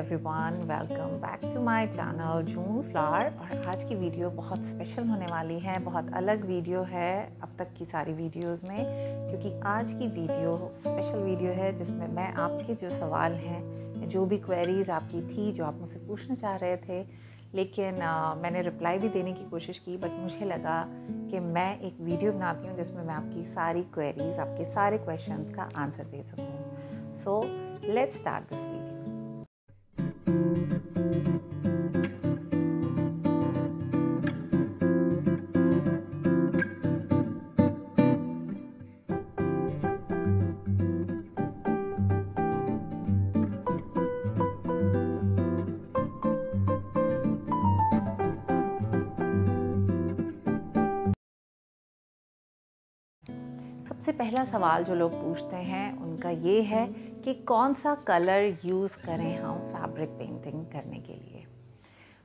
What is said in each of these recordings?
everyone welcome back to my channel June flower और आज की वीडियो बहुत स्पेशल होने वाली है बहुत अलग वीडियो है अब तक की सारी वीडियोस में क्योंकि आज की वीडियो स्पेशल वीडियो है जिसमें मैं आपके जो सवाल हैं जो भी क्वेरीज आपकी थी जो आप मुझसे पूछना चाह रहे थे लेकिन आ, मैंने रिप्लाई भी देने की कोशिश की बट मुझे लगा कि मैं एक वीडियो बनाती हूँ जिसमें मैं आपकी सारी क्वेरीज आपके सारे क्वेश्चंस का आंसर दे सकूँ so let's start this video सबसे पहला सवाल जो लोग पूछते हैं उनका ये है कि कौन सा कलर यूज़ करें हम फैब्रिक पेंटिंग करने के लिए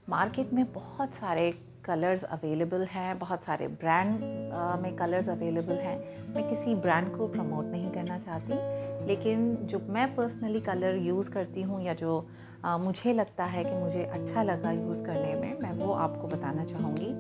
मार्केट में बहुत सारे कलर्स अवेलेबल हैं बहुत सारे ब्रांड में कलर्स अवेलेबल हैं मैं किसी ब्रांड को प्रमोट नहीं करना चाहती लेकिन जो मैं पर्सनली कलर यूज़ करती हूँ या जो आ, मुझे लगता है कि मुझे अच्छा लगा यूज़ करने में मैं वो आपको बताना चाहूँगी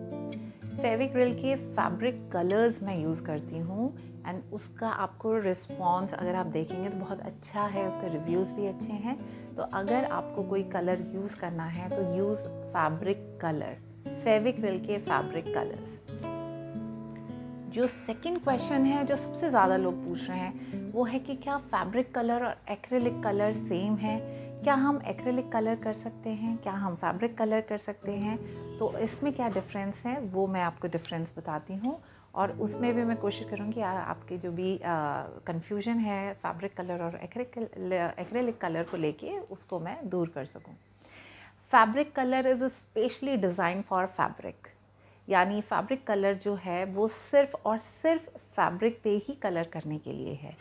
फेविक्रिल के फैब्रिक कलर्स मैं यूज़ करती हूँ एंड उसका आपको रिस्पॉन्स अगर आप देखेंगे तो बहुत अच्छा है उसके रिव्यूज़ भी अच्छे हैं तो अगर आपको कोई कलर यूज़ करना है तो use fabric colour Fevicryl के फैब्रिक कलर्स जो सेकंड क्वेश्चन है जो सबसे ज़्यादा लोग पूछ रहे हैं वो है कि क्या फैब्रिक कलर और एक्रेलिक कलर सेम है क्या हम एक्रेलिक कलर कर सकते हैं क्या हम फैब्रिक कलर कर सकते हैं तो इसमें क्या डिफरेंस है वो मैं आपको डिफरेंस बताती हूँ और उसमें भी मैं कोशिश करूँगी आपके जो भी कन्फ्यूजन है फैब्रिक कलर और एक्रेलिक कलर को लेके उसको मैं दूर कर सकूँ fabric colour is specially designed for fabric यानी फैब्रिक कलर जो है वो सिर्फ और सिर्फ फैब्रिक पे ही कलर करने के लिए है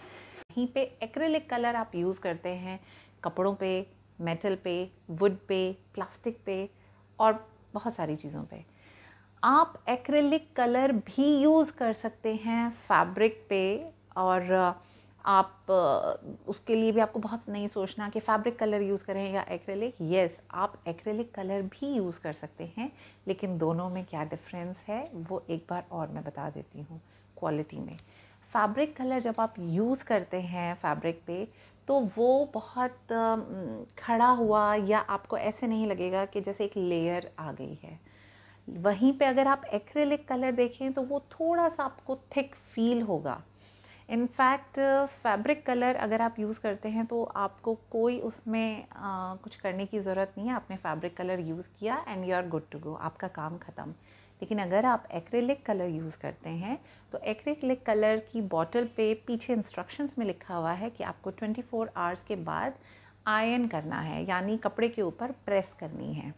कहीं पे एक्रेलिक कलर आप यूज़ करते हैं कपड़ों पे मेटल पे वुड पे प्लास्टिक पे और बहुत सारी चीज़ों पे आप एक्रेलिक कलर भी यूज़ कर सकते हैं फैब्रिक पे और आप उसके लिए भी आपको बहुत नहीं सोचना कि फैब्रिक कलर यूज़ करें या एक्रेलिक यस आप एक्रेलिक कलर भी यूज़ कर सकते हैं लेकिन दोनों में क्या डिफरेंस है वो एक बार और मैं बता देती हूँ क्वालिटी में फैब्रिक कलर जब आप यूज़ करते हैं फैब्रिक पे तो वो बहुत खड़ा हुआ या आपको ऐसे नहीं लगेगा कि जैसे एक लेयर आ गई है वहीं पे अगर आप एक्रेलिक कलर देखें तो वो थोड़ा सा आपको थिक फील होगा इनफैक्ट फैब्रिक कलर अगर आप यूज़ करते हैं तो आपको कोई उसमें आ, कुछ करने की ज़रूरत नहीं है आपने फैब्रिक कलर यूज़ किया and you are good to go आपका काम ख़त्म लेकिन अगर आप एक्रेलिक कलर यूज़ करते हैं तो एक्रेलिक कलर की बॉटल पे पीछे इंस्ट्रक्शंस में लिखा हुआ है कि आपको 24 आवर्स के बाद आयन करना है यानी कपड़े के ऊपर प्रेस करनी है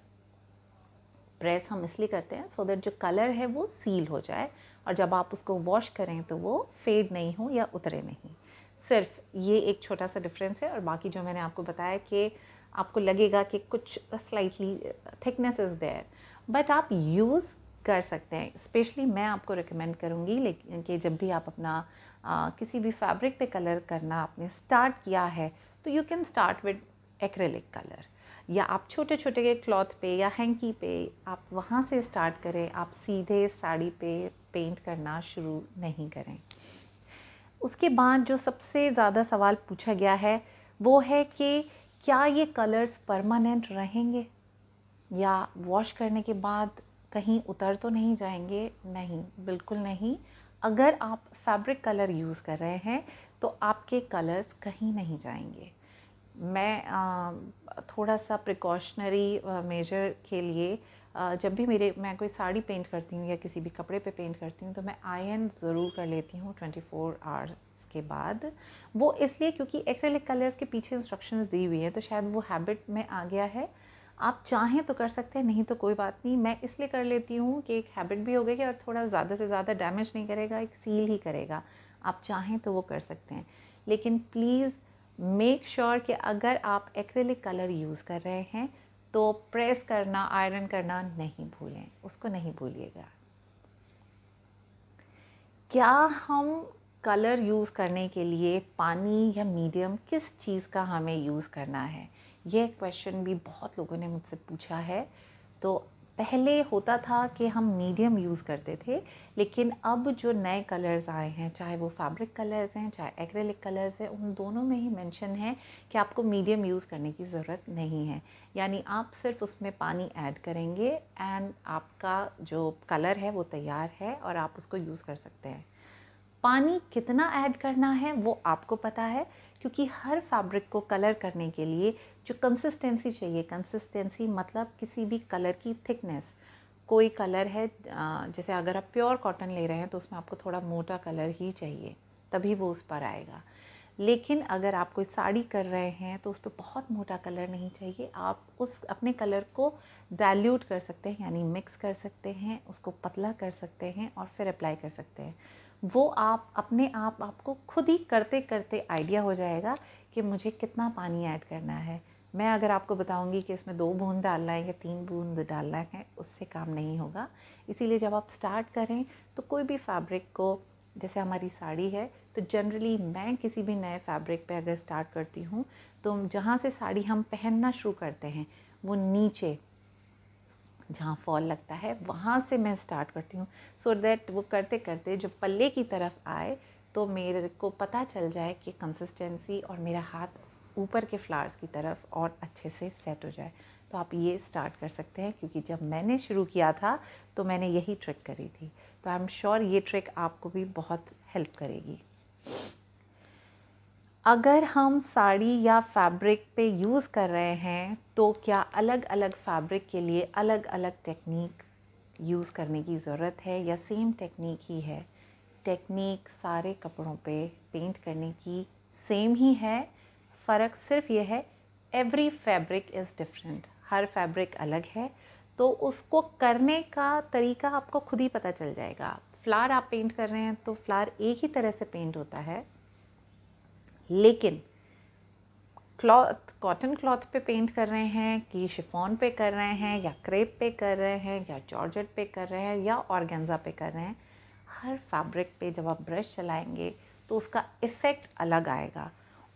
प्रेस हम इसलिए करते हैं सो so दैट जो कलर है वो सील हो जाए और जब आप उसको वॉश करें तो वो फेड नहीं हो या उतरे नहीं सिर्फ ये एक छोटा सा डिफरेंस है और बाकी जो मैंने आपको बताया कि आपको लगेगा कि कुछ slightly thickness is there but आप यूज़ कर सकते हैं स्पेशली मैं आपको रिकमेंड करूँगी लेकिन कि जब भी आप अपना आ, uh, किसी भी फैब्रिक पे कलर करना आपने स्टार्ट किया है तो you can start with acrylic colour या आप छोटे छोटे के क्लॉथ पे या हैंकी पे आप वहाँ से स्टार्ट करें आप सीधे साड़ी पे पेंट करना शुरू नहीं करें उसके बाद जो सबसे ज़्यादा सवाल पूछा गया है वो है कि क्या ये कलर्स परमानेंट रहेंगे या वॉश करने के बाद कहीं उतर तो नहीं जाएंगे नहीं बिल्कुल नहीं अगर आप फैब्रिक कलर यूज़ कर रहे हैं तो आपके कलर्स कहीं नहीं जाएंगे मैं थोड़ा सा प्रिकॉशनरी मेजर के लिए जब भी मेरे मैं कोई साड़ी पेंट करती हूँ या किसी भी कपड़े पे पेंट करती हूँ तो मैं आयन ज़रूर कर लेती हूँ 24 फोर आवर्स के बाद वो इसलिए क्योंकि एक्रेलिक कलर्स के पीछे इंस्ट्रक्शन दी हुई हैं तो शायद वो हैबिट में आ गया है आप चाहें तो कर सकते हैं नहीं तो कोई बात नहीं मैं इसलिए कर लेती हूँ कि एक हैबिट भी हो गई है और थोड़ा ज़्यादा से ज़्यादा डैमेज नहीं करेगा एक सील ही करेगा आप चाहें तो वो कर सकते हैं लेकिन प्लीज़ मेक श्योर sure कि अगर आप एक्रेलिक कलर यूज़ कर रहे हैं तो प्रेस करना आयरन करना नहीं भूलें उसको नहीं भूलिएगा क्या हम कलर यूज़ करने के लिए पानी या मीडियम किस चीज़ का हमें यूज़ करना है ये क्वेश्चन भी बहुत लोगों ने मुझसे पूछा है तो पहले होता था कि हम मीडियम यूज़ करते थे लेकिन अब जो नए कलर्स आए हैं चाहे वो फैब्रिक कलर्स हैं चाहे एक्रेलिक कलर्स हैं उन दोनों में ही मेंशन है कि आपको मीडियम यूज़ करने की ज़रूरत नहीं है यानी आप सिर्फ उसमें पानी ऐड करेंगे एंड आपका जो कलर है वो तैयार है और आप उसको यूज़ कर सकते हैं पानी कितना ऐड करना है वो आपको पता है क्योंकि हर फैब्रिक को कलर करने के लिए जो कंसिस्टेंसी चाहिए कंसिस्टेंसी मतलब किसी भी कलर की थिकनेस कोई कलर है जैसे अगर आप प्योर कॉटन ले रहे हैं तो उसमें आपको थोड़ा मोटा कलर ही चाहिए तभी वो उस पर आएगा लेकिन अगर आप कोई साड़ी कर रहे हैं तो उस पर बहुत मोटा कलर नहीं चाहिए आप उस अपने कलर को डाइल्यूट कर सकते हैं यानी मिक्स कर सकते हैं उसको पतला कर सकते हैं और फिर अप्लाई कर सकते हैं वो आप अपने आप आपको खुद ही करते करते आइडिया हो जाएगा कि मुझे कितना पानी ऐड करना है मैं अगर आपको बताऊंगी कि इसमें दो बूंद डालना है या तीन बूंद डालना है उससे काम नहीं होगा इसीलिए जब आप स्टार्ट करें तो कोई भी फैब्रिक को जैसे हमारी साड़ी है तो जनरली मैं किसी भी नए फैब्रिक पे अगर स्टार्ट करती हूँ तो जहाँ से साड़ी हम पहनना शुरू करते हैं वो नीचे जहाँ फॉल लगता है वहाँ से मैं स्टार्ट करती हूँ सो so दैट वो करते करते जो पल्ले की तरफ आए तो मेरे को पता चल जाए कि कंसिस्टेंसी और मेरा हाथ ऊपर के फ्लावर्स की तरफ और अच्छे से सेट हो जाए तो आप ये स्टार्ट कर सकते हैं क्योंकि जब मैंने शुरू किया था तो मैंने यही ट्रिक करी थी तो आई एम श्योर ये ट्रिक आपको भी बहुत हेल्प करेगी अगर हम साड़ी या फैब्रिक पे यूज़ कर रहे हैं तो क्या अलग अलग फैब्रिक के लिए अलग अलग टेक्निक यूज़ करने की ज़रूरत है या सेम टेक्निक ही है टेक्निक सारे कपड़ों पे पेंट करने की सेम ही है फ़र्क सिर्फ ये है एवरी फैब्रिक इज़ डिफरेंट हर फैब्रिक अलग है तो उसको करने का तरीका आपको खुद ही पता चल जाएगा फ्लार आप पेंट कर रहे हैं तो फ्लार एक ही तरह से पेंट होता है लेकिन क्लॉथ कॉटन क्लॉथ पे पेंट कर रहे हैं कि शिफॉन पे कर रहे हैं या क्रेप पे कर रहे हैं या जॉर्जेट पे कर रहे हैं या ऑर्गेन्जा पे कर रहे हैं हर फैब्रिक पे जब आप ब्रश चलाएंगे तो उसका इफ़ेक्ट अलग आएगा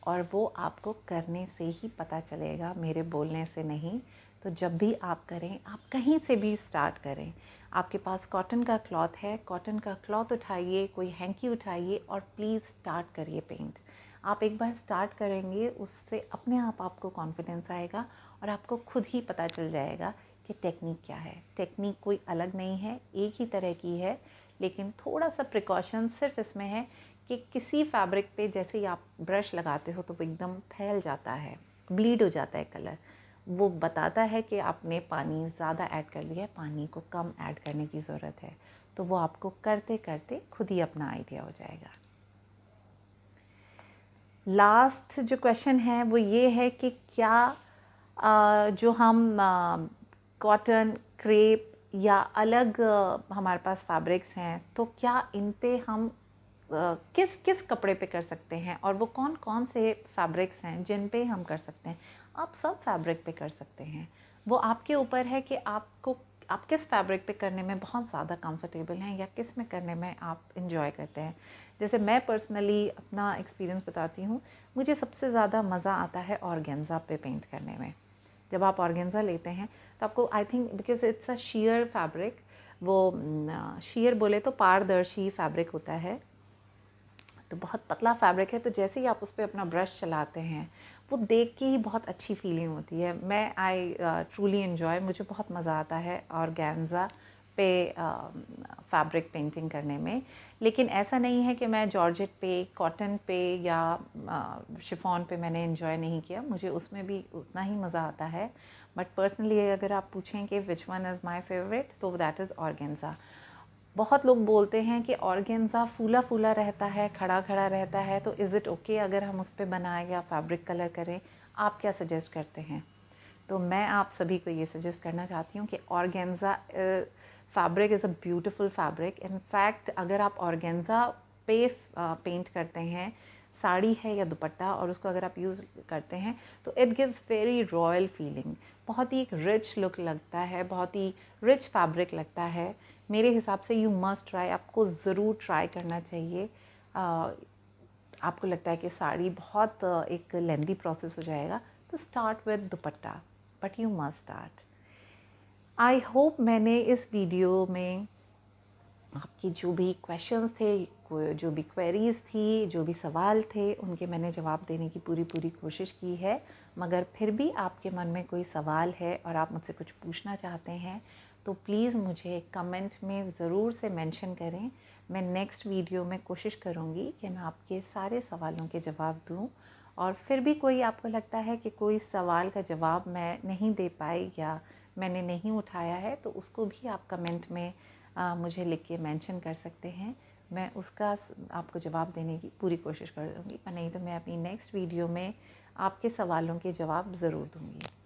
और वो आपको करने से ही पता चलेगा मेरे बोलने से नहीं तो जब भी आप करें आप कहीं से भी स्टार्ट करें आपके पास कॉटन का क्लॉथ है कॉटन का क्लॉथ उठाइए कोई हैंकी उठाइए और प्लीज़ स्टार्ट करिए पेंट आप एक बार स्टार्ट करेंगे उससे अपने आप आपको कॉन्फिडेंस आएगा और आपको खुद ही पता चल जाएगा कि टेक्निक क्या है टेक्निक कोई अलग नहीं है एक ही तरह की है लेकिन थोड़ा सा प्रिकॉशन सिर्फ इसमें है कि किसी फैब्रिक पे जैसे ही आप ब्रश लगाते हो तो वो एकदम फैल जाता है ब्लीड हो जाता है कलर वो बताता है कि आपने पानी ज़्यादा ऐड कर लिया है पानी को कम ऐड करने की ज़रूरत है तो वो आपको करते करते खुद ही अपना आइडिया हो जाएगा लास्ट जो क्वेश्चन है वो ये है कि क्या जो हम कॉटन क्रेप या अलग हमारे पास फैब्रिक्स हैं तो क्या इन पे हम किस किस कपड़े पे कर सकते हैं और वो कौन कौन से फैब्रिक्स हैं जिन पे हम कर सकते हैं आप सब फैब्रिक पे कर सकते हैं वो आपके ऊपर है कि आपको आप किस फैब्रिक पे करने में बहुत ज़्यादा कंफर्टेबल हैं या किस में करने में आप इन्जॉय करते हैं जैसे मैं पर्सनली अपना एक्सपीरियंस बताती हूँ मुझे सबसे ज़्यादा मज़ा आता है ऑर्गेंजा पे पेंट करने में जब आप ऑर्गेंजा लेते हैं तो आपको I think because it's a sheer fabric वो शीयर बोले तो पारदर्शी फैब्रिक होता है तो बहुत पतला फैब्रिक है तो जैसे ही आप उस पर अपना ब्रश चलाते हैं वो देख के ही बहुत अच्छी फीलिंग होती है मैं आई ट्रूली इन्जॉय मुझे बहुत मज़ा आता है और गैनज़ा पे फैब्रिक uh, पेंटिंग करने में लेकिन ऐसा नहीं है कि मैं जॉर्जेट पे कॉटन पे या शिफॉन uh, पे मैंने इन्जॉय नहीं किया मुझे उसमें भी उतना ही मज़ा आता है बट पर्सनली अगर आप पूछें कि which one is my favourite तो दैट इज़ ऑर्गेंजा बहुत लोग बोलते हैं कि ऑर्गेन्ज़ा फूला फूला रहता है खड़ा खड़ा रहता है तो इज़ इट ओके अगर हम उस पर बनाएँ या फैब्रिक कलर करें आप क्या सजेस्ट करते हैं तो मैं आप सभी को ये सजेस्ट करना चाहती हूँ कि organza fabric is a beautiful fabric in fact अगर आप ऑर्गेन्ज़ा पे पेंट करते हैं साड़ी है या दुपट्टा और उसको अगर आप यूज़ करते हैं तो it gives very royal feeling बहुत ही एक रिच लुक लगता है बहुत ही रिच फैब्रिक लगता है मेरे हिसाब से यू मस्ट ट्राई आपको ज़रूर ट्राई करना चाहिए आ, आपको लगता है कि साड़ी बहुत एक लेंदी प्रोसेस हो जाएगा तो start with dupatta but you must start I hope मैंने इस वीडियो में आपकी जो भी क्वेश्चंस थे जो भी क्वेरीज थी जो भी सवाल थे उनके मैंने जवाब देने की पूरी पूरी कोशिश की है मगर फिर भी आपके मन में कोई सवाल है और आप मुझसे कुछ पूछना चाहते हैं तो प्लीज़ मुझे कमेंट में ज़रूर से मेंशन करें मैं नेक्स्ट वीडियो में कोशिश करूँगी कि मैं आपके सारे सवालों के जवाब दूँ और फिर भी कोई आपको लगता है कि कोई सवाल का जवाब मैं नहीं दे पाई या मैंने नहीं उठाया है तो उसको भी आप कमेंट में आ, मुझे लिख के मेंशन कर सकते हैं मैं उसका आपको जवाब देने की पूरी कोशिश कर दूँगी पर नहीं तो मैं अपनी नेक्स्ट वीडियो में आपके सवालों के जवाब ज़रूर दूँगी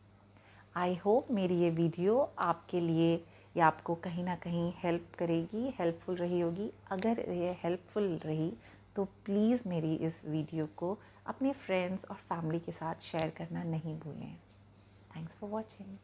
आई होप मेरी ये वीडियो आपके लिए या आपको कहीं ना कहीं हेल्प करेगी हेल्पफुल रही होगी अगर ये हेल्पफुल रही तो प्लीज़ मेरी इस वीडियो को अपने फ्रेंड्स और फैमिली के साथ शेयर करना नहीं भूलें थैंक्स फॉर वॉचिंग